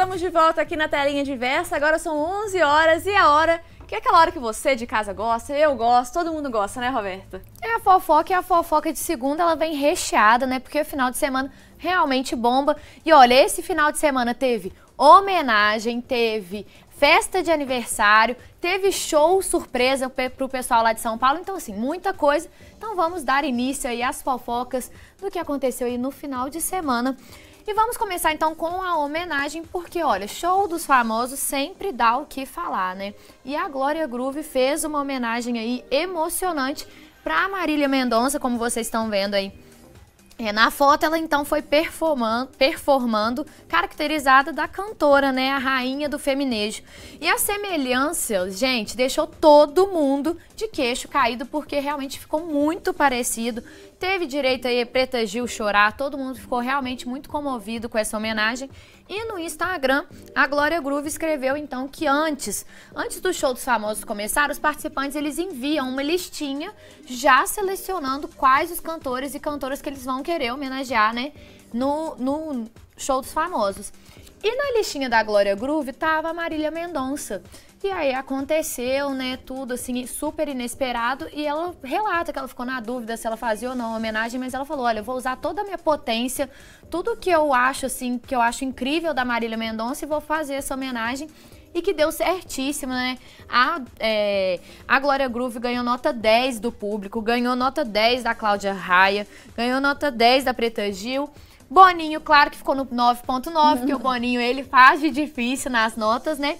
Estamos de volta aqui na telinha diversa. Agora são 11 horas e é a hora que é aquela hora que você de casa gosta, eu gosto, todo mundo gosta, né, Roberta? É a fofoca e é a fofoca de segunda, ela vem recheada, né? Porque o final de semana realmente bomba. E olha, esse final de semana teve homenagem, teve festa de aniversário, teve show surpresa para o pessoal lá de São Paulo. Então, assim, muita coisa. Então, vamos dar início aí às fofocas do que aconteceu aí no final de semana. E vamos começar então com a homenagem, porque olha, show dos famosos sempre dá o que falar, né? E a Glória Groove fez uma homenagem aí emocionante para Marília Mendonça, como vocês estão vendo aí. É, na foto, ela então foi performando, performando, caracterizada da cantora, né? A rainha do feminejo. E a semelhança, gente, deixou todo mundo de queixo caído, porque realmente ficou muito parecido teve direito aí Preta Gil chorar, todo mundo ficou realmente muito comovido com essa homenagem. E no Instagram, a Glória Groove escreveu então que antes, antes do show dos famosos começar, os participantes eles enviam uma listinha já selecionando quais os cantores e cantoras que eles vão querer homenagear, né, no, no show dos famosos. E na listinha da Glória Groove tava a Marília Mendonça. E aí aconteceu, né, tudo assim, super inesperado. E ela relata que ela ficou na dúvida se ela fazia ou não a homenagem, mas ela falou: olha, eu vou usar toda a minha potência, tudo que eu acho, assim, que eu acho incrível da Marília Mendonça e vou fazer essa homenagem e que deu certíssimo, né? A, é, a Glória Groove ganhou nota 10 do público, ganhou nota 10 da Cláudia Raia, ganhou nota 10 da Preta Gil. Boninho, claro que ficou no 9.9, uhum. que o Boninho ele faz de difícil nas notas, né?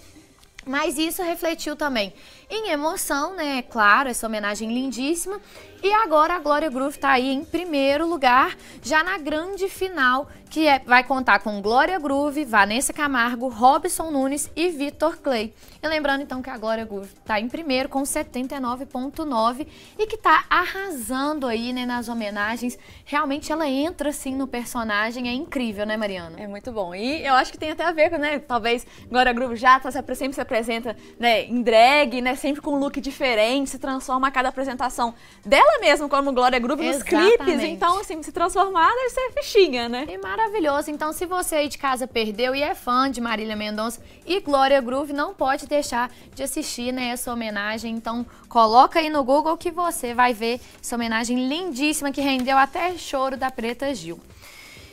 Mas isso refletiu também em emoção, né? Claro, essa homenagem lindíssima. E agora a Glória Groove está aí em primeiro lugar, já na grande final, que é, vai contar com Glória Groove, Vanessa Camargo, Robson Nunes e Vitor Clay. E lembrando então que a Glória Groove está em primeiro com 79.9 e que está arrasando aí né, nas homenagens. Realmente ela entra assim no personagem, é incrível, né Mariana? É muito bom. E eu acho que tem até a ver com, né, talvez Glória Groove já tá, sempre se apresenta né, em drag, né, sempre com um look diferente, se transforma a cada apresentação dela ela mesma como Glória Groove nos clipes. Então, assim, se transformar deve ser fichinha, né? É maravilhoso. Então, se você aí de casa perdeu e é fã de Marília Mendonça e Glória Groove, não pode deixar de assistir né, essa homenagem. Então, coloca aí no Google que você vai ver essa homenagem lindíssima que rendeu até choro da Preta Gil.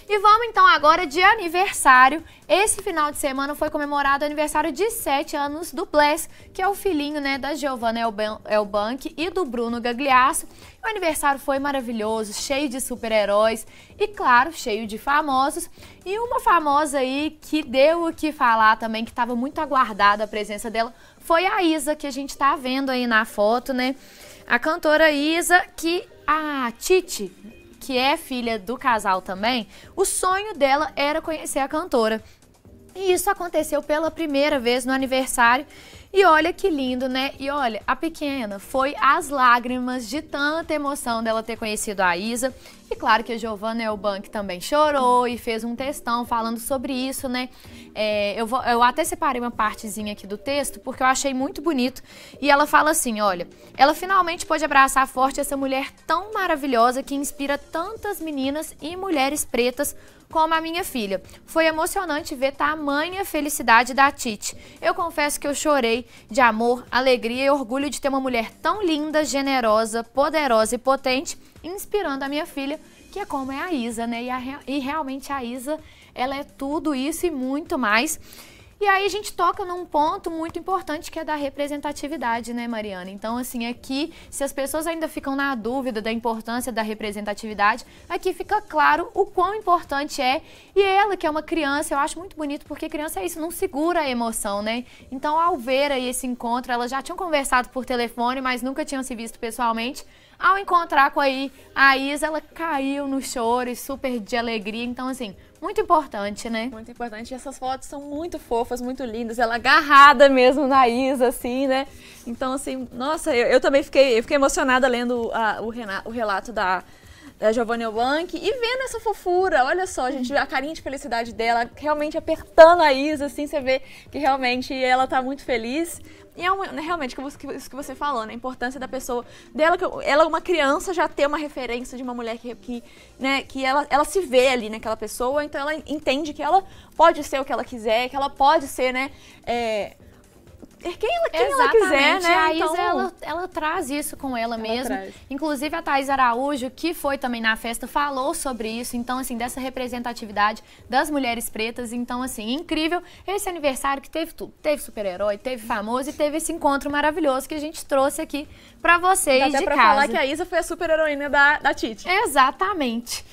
E vamos então agora de aniversário. Esse final de semana foi comemorado o aniversário de 7 anos do Bless, que é o filhinho né, da Giovanna Elbank e do Bruno Gagliasso. O aniversário foi maravilhoso, cheio de super-heróis e, claro, cheio de famosos. E uma famosa aí que deu o que falar também, que estava muito aguardada a presença dela, foi a Isa, que a gente está vendo aí na foto, né? A cantora Isa, que a ah, Titi, que é filha do casal também, o sonho dela era conhecer a cantora. E isso aconteceu pela primeira vez no aniversário e olha que lindo, né? E olha, a pequena foi às lágrimas de tanta emoção dela ter conhecido a Isa. E claro que a Giovanna Elbank também chorou e fez um textão falando sobre isso, né? É, eu, vou, eu até separei uma partezinha aqui do texto porque eu achei muito bonito. E ela fala assim: olha, ela finalmente pôde abraçar forte essa mulher tão maravilhosa que inspira tantas meninas e mulheres pretas como a minha filha. Foi emocionante ver tamanha felicidade da Tite. Eu confesso que eu chorei de amor, alegria e orgulho de ter uma mulher tão linda, generosa, poderosa e potente, inspirando a minha filha, que é como é a Isa, né? E, a, e realmente a Isa, ela é tudo isso e muito mais. E aí a gente toca num ponto muito importante que é da representatividade, né, Mariana? Então, assim, aqui, é se as pessoas ainda ficam na dúvida da importância da representatividade, aqui fica claro o quão importante é. E ela, que é uma criança, eu acho muito bonito, porque criança é isso, não segura a emoção, né? Então, ao ver aí esse encontro, elas já tinham conversado por telefone, mas nunca tinham se visto pessoalmente. Ao encontrar com aí a Isa, ela caiu no choro e super de alegria. Então, assim, muito importante, né? Muito importante. E essas fotos são muito fofas, muito lindas. Ela agarrada mesmo na Isa, assim, né? Então, assim, nossa, eu, eu também fiquei, eu fiquei emocionada lendo a, o, o relato da, da Giovanna Eubank e vendo essa fofura, olha só, gente, a carinha de felicidade dela, realmente apertando a Isa, assim, você vê que realmente ela tá muito feliz, e é né, realmente isso que você falou, né? A importância da pessoa, dela, ela uma criança já ter uma referência de uma mulher que, que, né, que ela, ela se vê ali naquela pessoa, então ela entende que ela pode ser o que ela quiser, que ela pode ser, né? É, é quem ela, quem Exatamente. ela quiser, né? A Isa, então... ela, ela traz isso com ela, ela mesma. Inclusive, a Thais Araújo, que foi também na festa, falou sobre isso. Então, assim, dessa representatividade das mulheres pretas. Então, assim, incrível esse aniversário que teve tudo. Teve super-herói, teve famoso e teve esse encontro maravilhoso que a gente trouxe aqui para vocês Dá até de pra casa. falar que a Isa foi a super-heroína da, da Tite. Exatamente.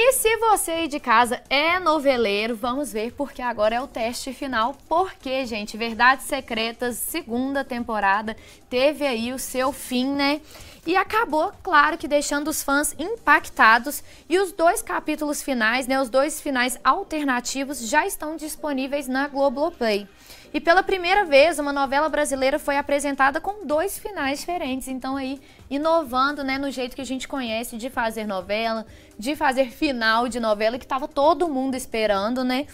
E se você aí de casa é noveleiro, vamos ver porque agora é o teste final. Porque, gente, Verdades Secretas, segunda temporada, teve aí o seu fim, né? E acabou, claro, que deixando os fãs impactados. E os dois capítulos finais, né, os dois finais alternativos, já estão disponíveis na Globoplay. E pela primeira vez, uma novela brasileira foi apresentada com dois finais diferentes. Então aí, inovando, né, no jeito que a gente conhece de fazer novela, de fazer final de novela que estava todo mundo esperando, né?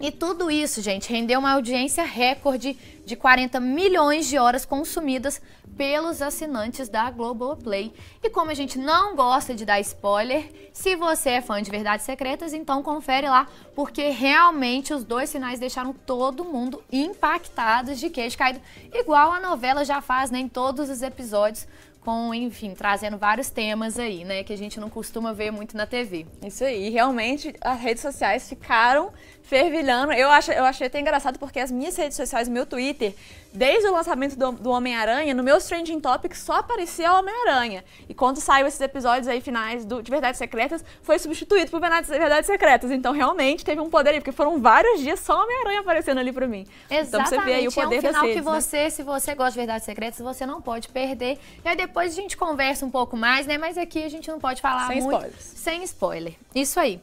E tudo isso, gente, rendeu uma audiência recorde de 40 milhões de horas consumidas pelos assinantes da Globoplay. E como a gente não gosta de dar spoiler, se você é fã de Verdades Secretas, então confere lá, porque realmente os dois finais deixaram todo mundo impactado de queijo caído, igual a novela já faz né, em todos os episódios, com, enfim, trazendo vários temas aí, né, que a gente não costuma ver muito na TV. Isso aí, realmente as redes sociais ficaram fervilhando. Eu, acho, eu achei até engraçado porque as minhas redes sociais, meu Twitter, desde o lançamento do, do Homem-Aranha, no meu Trending Topics só aparecia Homem-Aranha. E quando saiu esses episódios aí finais do, de Verdades Secretas, foi substituído por Verdades, Secretas. Então realmente teve um poder aí, porque foram vários dias só Homem-Aranha aparecendo ali pra mim. Exatamente. Então você vê aí o é poder é um final redes, que né? você, né? se você gosta de Verdades Secretas, você não pode perder. E aí depois depois a gente conversa um pouco mais, né? Mas aqui a gente não pode falar sem muito. Spoilers. Sem spoiler. Isso aí.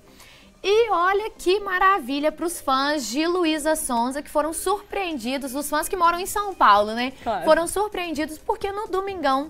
E olha que maravilha para os fãs de Luísa Sonza, que foram surpreendidos, os fãs que moram em São Paulo, né? Claro. Foram surpreendidos porque no domingão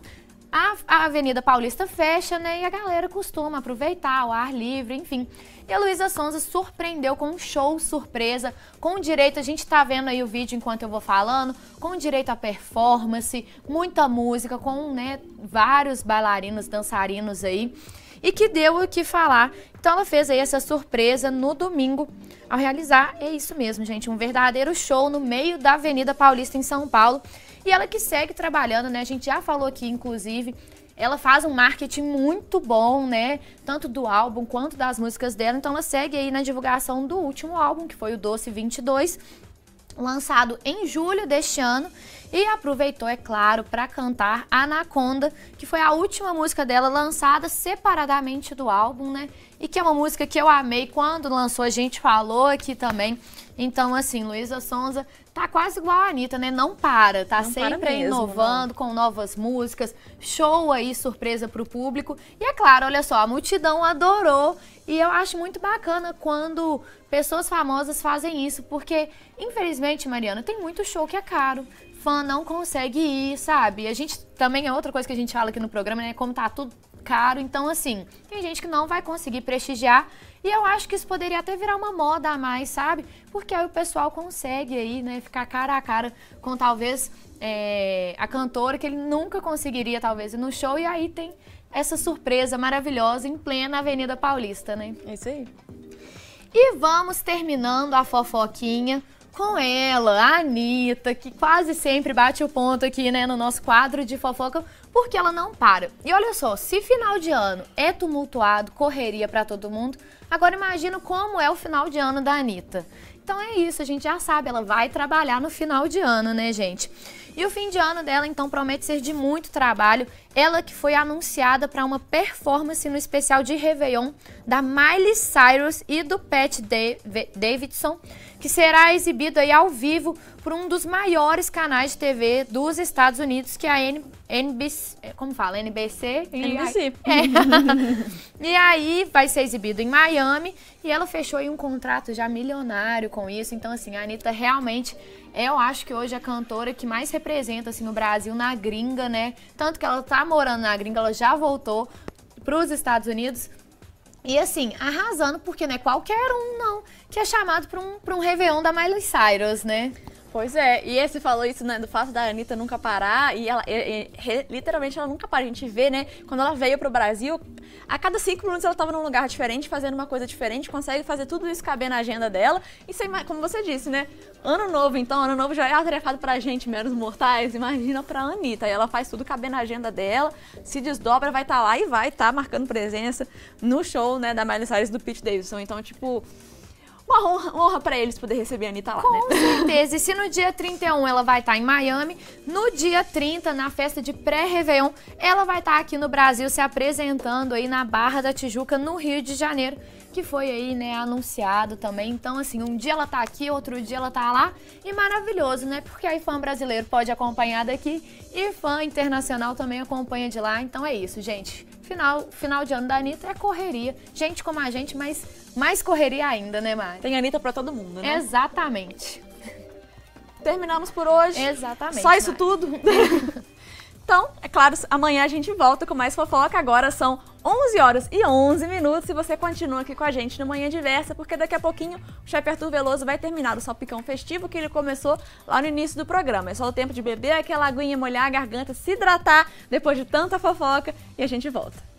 a, a Avenida Paulista fecha, né? E a galera costuma aproveitar o ar livre, enfim. E a Luísa Sonza surpreendeu com um show surpresa, com direito, a gente tá vendo aí o vídeo enquanto eu vou falando, com direito a performance, muita música, com né, vários bailarinos, dançarinos aí, e que deu o que falar. Então ela fez aí essa surpresa no domingo ao realizar, é isso mesmo, gente, um verdadeiro show no meio da Avenida Paulista em São Paulo. E ela que segue trabalhando, né? A gente já falou aqui, inclusive, ela faz um marketing muito bom, né? Tanto do álbum quanto das músicas dela. Então ela segue aí na divulgação do último álbum, que foi o Doce 22, lançado em julho deste ano. E aproveitou, é claro, para cantar Anaconda, que foi a última música dela lançada separadamente do álbum, né? E que é uma música que eu amei. Quando lançou, a gente falou aqui também então, assim, Luísa Sonza tá quase igual a Anitta, né? Não para, tá não sempre para mesmo, inovando não. com novas músicas, show aí, surpresa pro público. E é claro, olha só, a multidão adorou e eu acho muito bacana quando pessoas famosas fazem isso, porque, infelizmente, Mariana, tem muito show que é caro fã não consegue ir, sabe? A gente também é outra coisa que a gente fala aqui no programa, né? Como tá tudo caro. Então, assim, tem gente que não vai conseguir prestigiar. E eu acho que isso poderia até virar uma moda a mais, sabe? Porque aí o pessoal consegue aí, né, ficar cara a cara com talvez é, a cantora que ele nunca conseguiria, talvez, no show. E aí tem essa surpresa maravilhosa em plena Avenida Paulista, né? É isso aí. E vamos terminando a fofoquinha com ela, a Anitta, que quase sempre bate o ponto aqui, né, no nosso quadro de fofoca, porque ela não para. E olha só, se final de ano é tumultuado, correria para todo mundo, agora imagina como é o final de ano da Anitta. Então é isso, a gente já sabe, ela vai trabalhar no final de ano, né, gente? E o fim de ano dela, então, promete ser de muito trabalho. Ela que foi anunciada para uma performance no especial de Réveillon da Miley Cyrus e do Pat Davidson, que será exibido aí ao vivo por um dos maiores canais de TV dos Estados Unidos, que é a NBC, como fala? NBC? NBC. É. e aí vai ser exibido em Miami e ela fechou aí um contrato já milionário com isso. Então, assim, a Anitta realmente, eu acho que hoje é a cantora que mais representa representa assim no Brasil, na gringa, né? Tanto que ela tá morando na gringa, ela já voltou para os Estados Unidos. E assim, arrasando, porque não é qualquer um, não, que é chamado para um, pra um Réveillon da Miley Cyrus, né? Pois é, e você falou isso, né, do fato da Anitta nunca parar, e ela, e, e, literalmente ela nunca para, a gente vê, né, quando ela veio pro Brasil, a cada cinco minutos ela estava num lugar diferente, fazendo uma coisa diferente, consegue fazer tudo isso caber na agenda dela, e sem, como você disse, né, ano novo, então, ano novo já é atarefado pra gente, menos mortais, imagina pra Anitta, e ela faz tudo caber na agenda dela, se desdobra, vai estar tá lá e vai estar tá marcando presença no show, né, da Miley Cyrus do Pete Davidson, então, tipo uma honra, honra para eles poder receber a Anitta lá, Com né? certeza. E se no dia 31 ela vai estar tá em Miami, no dia 30, na festa de pré-Réveillon, ela vai estar tá aqui no Brasil se apresentando aí na Barra da Tijuca, no Rio de Janeiro, que foi aí, né, anunciado também. Então, assim, um dia ela tá aqui, outro dia ela tá lá. E maravilhoso, né? Porque aí fã brasileiro pode acompanhar daqui e fã internacional também acompanha de lá. Então é isso, gente final, final de ano da Anitta é correria. Gente como a gente, mas mais correria ainda, né, Mari? Tem Anitta pra todo mundo, né? Exatamente. Terminamos por hoje. Exatamente. Só isso Mari. tudo? então, é claro, amanhã a gente volta com mais fofoca. Agora são 11 horas e 11 minutos e você continua aqui com a gente no Manhã Diversa, porque daqui a pouquinho o chefe Arthur Veloso vai terminar o salpicão festivo que ele começou lá no início do programa. É só o tempo de beber aquela aguinha, molhar a garganta, se hidratar depois de tanta fofoca e a gente volta.